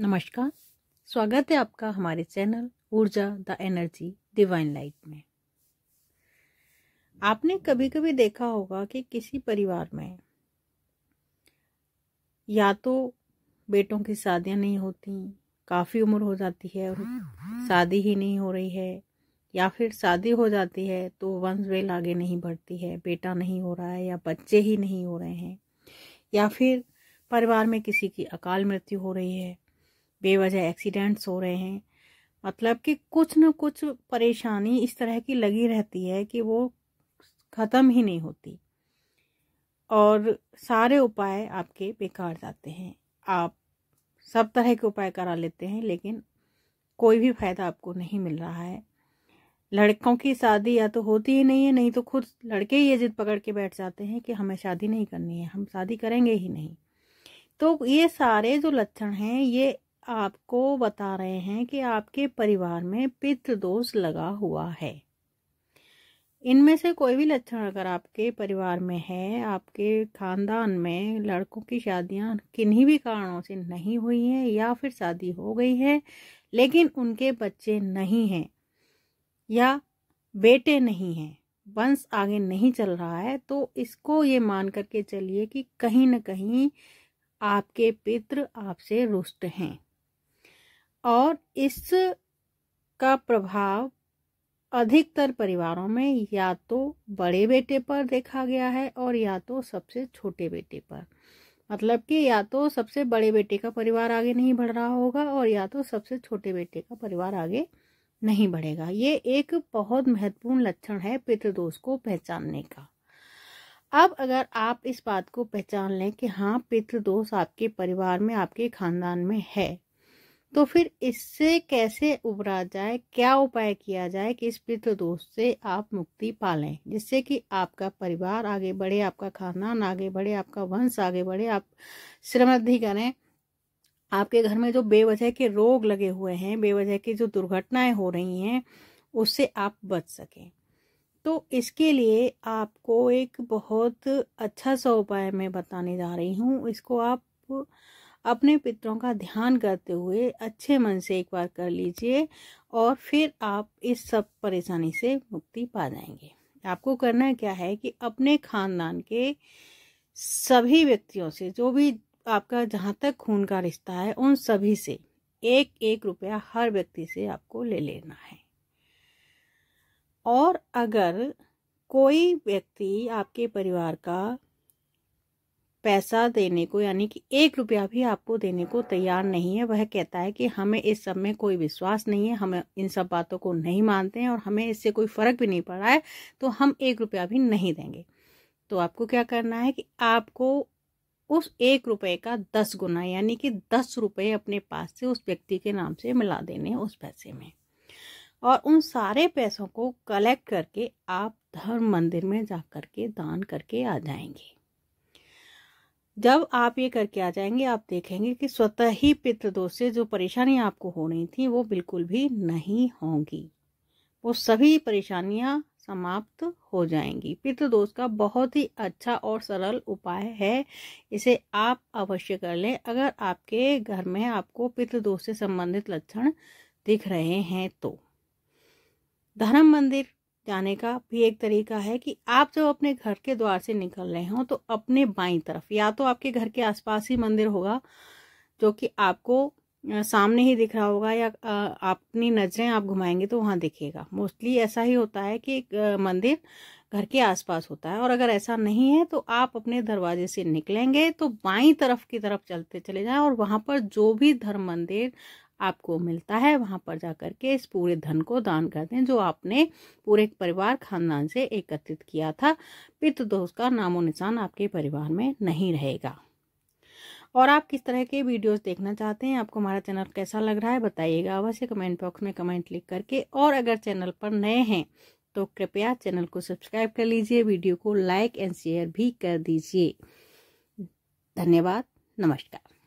नमस्कार स्वागत है आपका हमारे चैनल ऊर्जा द एनर्जी डिवाइन लाइट में आपने कभी कभी देखा होगा कि किसी परिवार में या तो बेटों की शादियां नहीं होती काफ़ी उम्र हो जाती है और शादी ही नहीं हो रही है या फिर शादी हो जाती है तो वंश वेल आगे नहीं बढ़ती है बेटा नहीं हो रहा है या बच्चे ही नहीं हो रहे हैं या फिर परिवार में किसी की अकाल मृत्यु हो रही है बेवजह एक्सीडेंट्स हो रहे हैं मतलब कि कुछ न कुछ परेशानी इस तरह की लगी रहती है कि वो ख़त्म ही नहीं होती और सारे उपाय आपके बेकार जाते हैं आप सब तरह के उपाय करा लेते हैं लेकिन कोई भी फ़ायदा आपको नहीं मिल रहा है लड़कों की शादी या तो होती ही नहीं है नहीं तो खुद लड़के ही ये जिद पकड़ के बैठ जाते हैं कि हमें शादी नहीं करनी है हम शादी करेंगे ही नहीं तो ये सारे जो लक्षण हैं ये आपको बता रहे हैं कि आपके परिवार में पितृदोष लगा हुआ है इनमें से कोई भी लक्षण अगर आपके परिवार में है आपके खानदान में लड़कों की शादियां किन्हीं भी कारणों से नहीं हुई हैं या फिर शादी हो गई है लेकिन उनके बच्चे नहीं हैं या बेटे नहीं हैं वंश आगे नहीं चल रहा है तो इसको ये मान करके चलिए कि कहीं ना कहीं आपके पितृ आपसे रुष्ट हैं और इस का प्रभाव अधिकतर परिवारों में या तो बड़े बेटे पर देखा गया है और या तो सबसे छोटे बेटे पर मतलब कि या तो सबसे बड़े बेटे का परिवार आगे नहीं बढ़ रहा होगा और या तो सबसे छोटे बेटे का परिवार आगे नहीं बढ़ेगा ये एक बहुत महत्वपूर्ण लक्षण है पितृदोष को पहचानने का अब अगर आप इस बात को पहचान लें कि हाँ पितृदोष आपके परिवार में आपके खानदान में है तो फिर इससे कैसे उबरा जाए क्या उपाय किया जाए कि इस पितृ दोष से आप मुक्ति पालें जिससे कि आपका परिवार आगे बढ़े आपका खानदान आगे बढ़े आपका वंश आगे बढ़े आप समृद्धि करें आपके घर में जो बेवजह के रोग लगे हुए हैं बेवजह की जो दुर्घटनाएं हो रही हैं उससे आप बच सकें तो इसके लिए आपको एक बहुत अच्छा सा उपाय मैं बताने जा रही हूँ इसको आप अपने पितरों का ध्यान करते हुए अच्छे मन से एक बार कर लीजिए और फिर आप इस सब परेशानी से मुक्ति पा जाएंगे आपको करना क्या है कि अपने खानदान के सभी व्यक्तियों से जो भी आपका जहाँ तक खून का रिश्ता है उन सभी से एक एक रुपया हर व्यक्ति से आपको ले लेना है और अगर कोई व्यक्ति आपके परिवार का पैसा देने को यानी कि एक रुपया भी आपको देने को तैयार नहीं है वह कहता है कि हमें इस सब में कोई विश्वास नहीं है हम इन सब बातों को नहीं मानते हैं और हमें इससे कोई फ़र्क भी नहीं पड़ रहा है तो हम एक रुपया भी नहीं देंगे तो आपको क्या करना है कि आपको उस एक रुपये का दस गुना यानी कि दस रुपये अपने पास से उस व्यक्ति के नाम से मिला देने उस पैसे में और उन सारे पैसों को कलेक्ट करके आप धर्म मंदिर में जा कर के दान करके आ जाएंगे जब आप ये करके आ जाएंगे आप देखेंगे कि स्वतः ही पितृदोष से जो परेशानियां आपको हो रही थी वो बिल्कुल भी नहीं होंगी वो सभी परेशानियां समाप्त हो जाएंगी पितृदोष का बहुत ही अच्छा और सरल उपाय है इसे आप अवश्य कर लें अगर आपके घर में आपको पितृदोष से संबंधित लक्षण दिख रहे हैं तो धर्म मंदिर जाने का भी एक तरीका है कि आप जब अपने घर के द्वार से निकल रहे हों तो अपने बाई तरफ या तो आपके घर के आसपास ही मंदिर होगा जो कि आपको सामने ही दिख रहा होगा या अपनी नज़रें आप घुमाएंगे तो वहाँ दिखेगा मोस्टली ऐसा ही होता है कि मंदिर घर के आसपास होता है और अगर ऐसा नहीं है तो आप अपने दरवाजे से निकलेंगे तो बाई तरफ की तरफ चलते चले जाएं और वहाँ पर जो भी धर्म मंदिर आपको मिलता है वहाँ पर जा कर के इस पूरे धन को दान कर दें जो आपने पूरे परिवार खानदान से एकत्रित किया था पित्र दोष का नामो निशान आपके परिवार में नहीं रहेगा और आप किस तरह के वीडियोस देखना चाहते हैं आपको हमारा चैनल कैसा लग रहा है बताइएगा अवश्य कमेंट बॉक्स में कमेंट लिख करके और अगर चैनल पर नए हैं तो कृपया चैनल को सब्सक्राइब कर लीजिए वीडियो को लाइक एंड शेयर भी कर दीजिए धन्यवाद नमस्कार